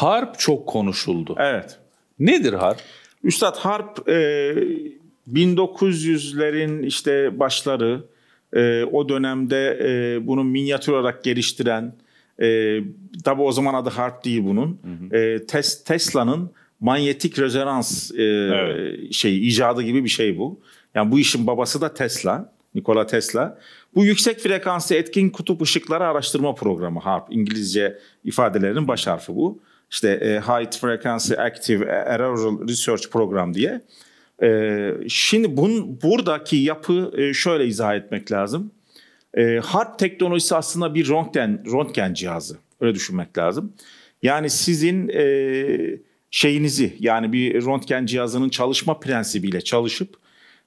Harp çok konuşuldu. Evet. Nedir harp? Üstad harp e, 1900'lerin işte başları e, o dönemde e, bunu minyatür olarak geliştiren e, tabi o zaman adı harp değil bunun hı hı. E, tes, Tesla'nın manyetik rezonans e, evet. şey icadı gibi bir şey bu. Yani bu işin babası da Tesla, Nikola Tesla. Bu yüksek frekanslı etkin kutup ışıkları araştırma programı HARP. İngilizce ifadelerin baş harfi bu işte e, High Frequency Active Aerosol Research Program diye. E, şimdi bun, buradaki yapı e, şöyle izah etmek lazım. Harp teknolojisi aslında bir röntgen, röntgen cihazı. Öyle düşünmek lazım. Yani sizin şeyinizi yani bir röntgen cihazının çalışma prensibiyle çalışıp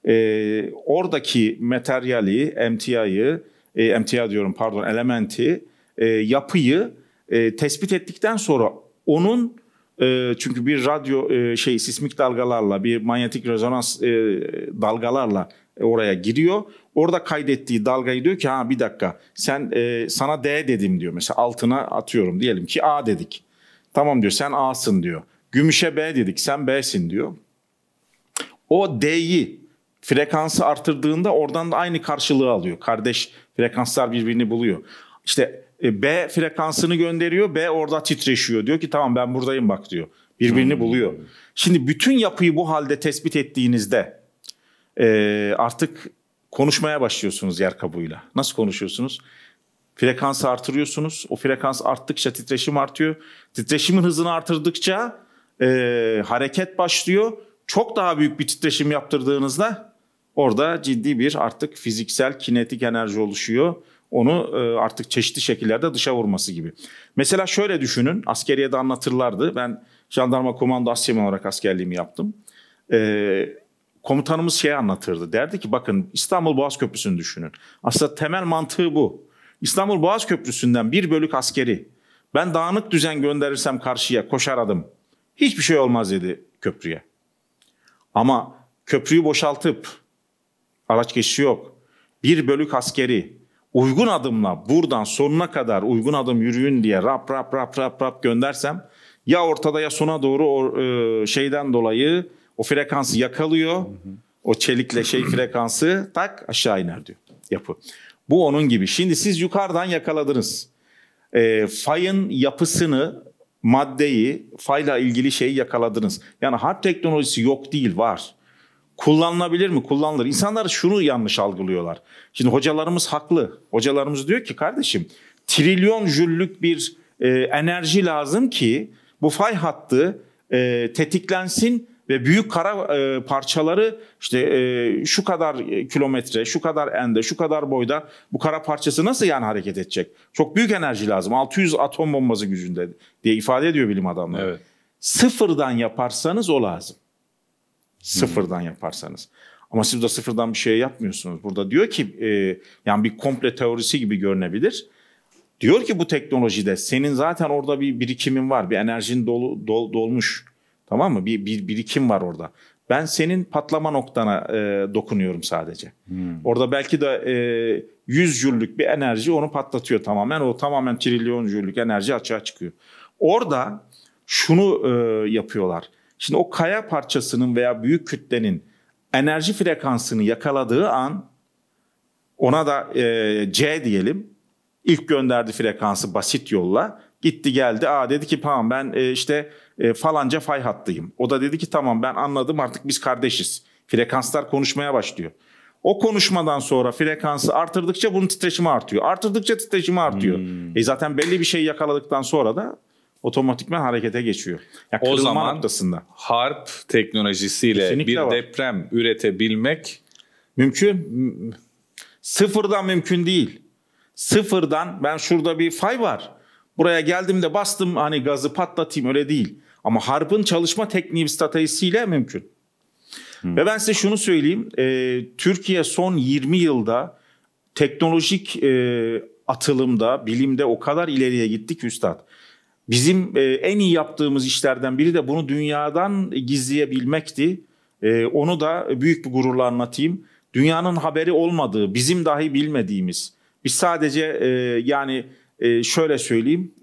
e, oradaki materyali, MTI'yi, e, emtia diyorum pardon elementi, e, yapıyı e, tespit ettikten sonra onun e, çünkü bir radyo e, şey sismik dalgalarla bir manyetik rezonans e, dalgalarla oraya giriyor. Orada kaydettiği dalgayı diyor ki ha bir dakika sen e, sana D dedim diyor. Mesela altına atıyorum diyelim ki A dedik. Tamam diyor sen A'sın diyor. Gümüşe B dedik sen B'sin diyor. O D'yi frekansı artırdığında oradan da aynı karşılığı alıyor. Kardeş frekanslar birbirini buluyor. İşte e, B frekansını gönderiyor. B orada titreşiyor. Diyor ki tamam ben buradayım bak diyor. Birbirini hmm. buluyor. Şimdi bütün yapıyı bu halde tespit ettiğinizde e, artık konuşmaya başlıyorsunuz yer kabuğuyla. Nasıl konuşuyorsunuz? Frekansı artırıyorsunuz. O frekans arttıkça titreşim artıyor. Titreşimin hızını artırdıkça e, hareket başlıyor. Çok daha büyük bir titreşim yaptırdığınızda orada ciddi bir artık fiziksel kinetik enerji oluşuyor onu e, artık çeşitli şekillerde dışa vurması gibi. Mesela şöyle düşünün, askeriye de anlatırlardı. Ben jandarma komando asyemen olarak askerliğimi yaptım. E, komutanımız şey anlatırdı. Derdi ki bakın İstanbul Boğaz Köprüsü'nü düşünün. Aslında temel mantığı bu. İstanbul Boğaz Köprüsü'nden bir bölük askeri ben dağınık düzen gönderirsem karşıya koşar adım. Hiçbir şey olmaz dedi köprüye. Ama köprüyü boşaltıp araç geçişi yok. Bir bölük askeri uygun adımla buradan sonuna kadar uygun adım yürüyün diye rap rap rap rap rap göndersem ya ortada ya sona doğru o e, şeyden dolayı o frekansı yakalıyor. O çelikle şey frekansı tak aşağı iner diyor yapı. Bu onun gibi. Şimdi siz yukarıdan yakaladınız. E, fayın yapısını, maddeyi, fayla ilgili şeyi yakaladınız. Yani harp teknolojisi yok değil, var. Kullanılabilir mi? Kullanılır. İnsanlar şunu yanlış algılıyorlar. Şimdi hocalarımız haklı. Hocalarımız diyor ki kardeşim trilyon jüllük bir e, enerji lazım ki bu fay hattı e, tetiklensin ve büyük kara e, parçaları işte e, şu kadar e, kilometre, şu kadar ende, şu kadar boyda bu kara parçası nasıl yani hareket edecek? Çok büyük enerji lazım. 600 atom bombası gücünde diye ifade ediyor bilim adamları. Evet. Sıfırdan yaparsanız o lazım. Sıfırdan yaparsanız. Ama siz de sıfırdan bir şey yapmıyorsunuz. Burada diyor ki e, yani bir komple teorisi gibi görünebilir. Diyor ki bu teknolojide senin zaten orada bir birikimin var. Bir enerjin dolu, dol, dolmuş. Tamam mı? Bir, bir birikim var orada. Ben senin patlama noktana e, dokunuyorum sadece. Hmm. Orada belki de e, 100 jüllük bir enerji onu patlatıyor tamamen. O tamamen trilyon jüllük enerji açığa çıkıyor. Orada şunu e, yapıyorlar. Şimdi o kaya parçasının veya büyük kütlenin enerji frekansını yakaladığı an ona da e, C diyelim. İlk gönderdi frekansı basit yolla. Gitti geldi. Aa dedi ki tamam ben e, işte e, falanca fay hattıyım. O da dedi ki tamam ben anladım artık biz kardeşiz. Frekanslar konuşmaya başlıyor. O konuşmadan sonra frekansı artırdıkça bunun titreşimi artıyor. Artırdıkça titreşimi artıyor. Hmm. E zaten belli bir şey yakaladıktan sonra da otomatikman harekete geçiyor. Ya o zaman noktasında. harp teknolojisiyle Kesinlikle bir var. deprem üretebilmek mümkün. Sıfırdan mümkün değil. Sıfırdan ben şurada bir fay var. Buraya geldim de bastım hani gazı patlatayım öyle değil. Ama harpın çalışma tekniği stratejisiyle mümkün. Hmm. Ve ben size şunu söyleyeyim. E, Türkiye son 20 yılda teknolojik e, atılımda, bilimde o kadar ileriye gittik ki üstad. Bizim e, en iyi yaptığımız işlerden biri de bunu dünyadan gizleyebilmekti. E, onu da büyük bir gururla anlatayım. Dünyanın haberi olmadığı, bizim dahi bilmediğimiz. Biz sadece e, yani şöyle söyleyeyim,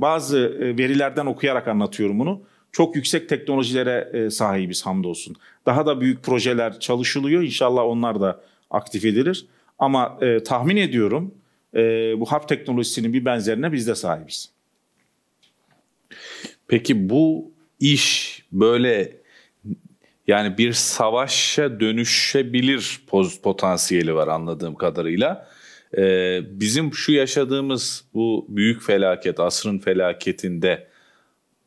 bazı verilerden okuyarak anlatıyorum bunu. Çok yüksek teknolojilere sahibiz hamdolsun. Daha da büyük projeler çalışılıyor. İnşallah onlar da aktif edilir. Ama tahmin ediyorum bu hap teknolojisinin bir benzerine biz de sahibiz. Peki bu iş böyle yani bir savaşa dönüşebilir potansiyeli var anladığım kadarıyla. Ee, bizim şu yaşadığımız bu büyük felaket, asrın felaketinde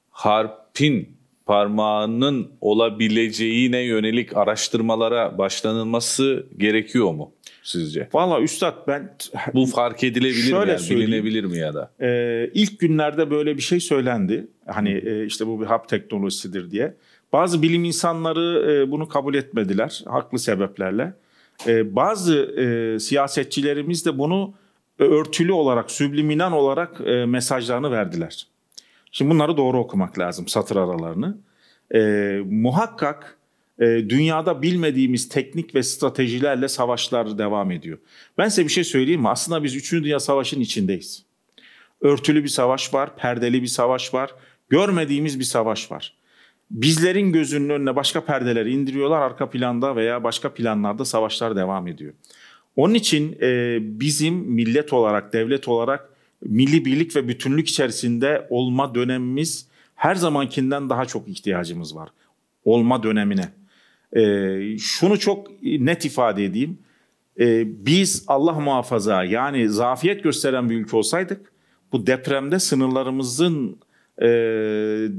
harpin parmağının olabileceğine yönelik araştırmalara başlanılması gerekiyor mu sizce? Valla üstad ben... Bu fark edilebilir mi? Yani, bilinebilir mi ya da? E, ilk günlerde böyle bir şey söylendi. Hani e, işte bu bir hap teknolojisidir diye. Bazı bilim insanları e, bunu kabul etmediler haklı sebeplerle. E, bazı e, siyasetçilerimiz de bunu örtülü olarak, sübliminal olarak e, mesajlarını verdiler. Şimdi bunları doğru okumak lazım satır aralarını. E, muhakkak e, dünyada bilmediğimiz teknik ve stratejilerle savaşlar devam ediyor. Ben size bir şey söyleyeyim mi? Aslında biz 3. Dünya Savaşı'nın içindeyiz. Örtülü bir savaş var, perdeli bir savaş var. Görmediğimiz bir savaş var. Bizlerin gözünün önüne başka perdeleri indiriyorlar. Arka planda veya başka planlarda savaşlar devam ediyor. Onun için e, bizim millet olarak, devlet olarak milli birlik ve bütünlük içerisinde olma dönemimiz her zamankinden daha çok ihtiyacımız var. Olma dönemine. E, şunu çok net ifade edeyim. E, biz Allah muhafaza yani zafiyet gösteren bir ülke olsaydık bu depremde sınırlarımızın e,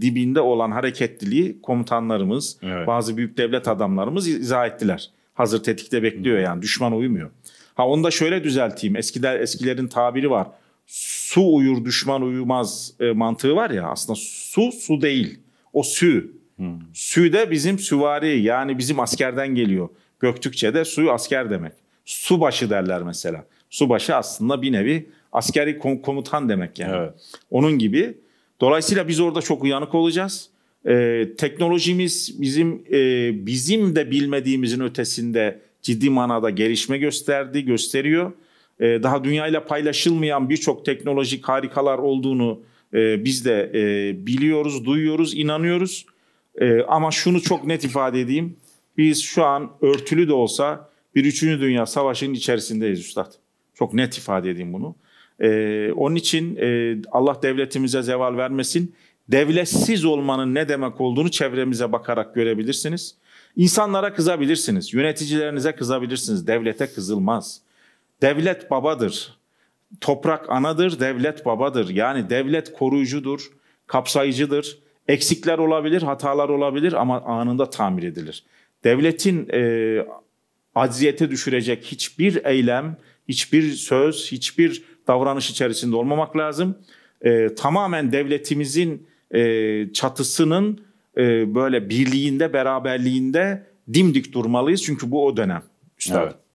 dibinde olan hareketliliği komutanlarımız, evet. bazı büyük devlet adamlarımız izah ettiler. Hazır tetikte bekliyor yani düşman uyumuyor. Ha onu da şöyle düzelteyim. Eskiler eskilerin tabiri var. Su uyur düşman uyumaz e, mantığı var ya aslında su su değil. O sü. Hmm. Sü de bizim süvari yani bizim askerden geliyor. Göktürkçe'de suyu asker demek. Subaşı derler mesela. Subaşı aslında bir nevi askeri komutan demek yani. Evet. Onun gibi Dolayısıyla biz orada çok uyanık olacağız. Ee, teknolojimiz bizim e, bizim de bilmediğimizin ötesinde ciddi manada gelişme gösterdi, gösteriyor. Ee, daha dünyayla paylaşılmayan birçok teknolojik harikalar olduğunu e, biz de e, biliyoruz, duyuyoruz, inanıyoruz. E, ama şunu çok net ifade edeyim. Biz şu an örtülü de olsa bir üçüncü dünya savaşının içerisindeyiz üstad. Çok net ifade edeyim bunu. E, onun için e, Allah devletimize zeval vermesin. Devletsiz olmanın ne demek olduğunu çevremize bakarak görebilirsiniz. İnsanlara kızabilirsiniz, yöneticilerinize kızabilirsiniz, devlete kızılmaz. Devlet babadır, toprak anadır, devlet babadır. Yani devlet koruyucudur, kapsayıcıdır. Eksikler olabilir, hatalar olabilir ama anında tamir edilir. Devletin e, acziyete düşürecek hiçbir eylem, hiçbir söz, hiçbir davranış içerisinde olmamak lazım. E, tamamen devletimizin e, çatısının e, böyle birliğinde, beraberliğinde dimdik durmalıyız. Çünkü bu o dönem. Üstad. Evet.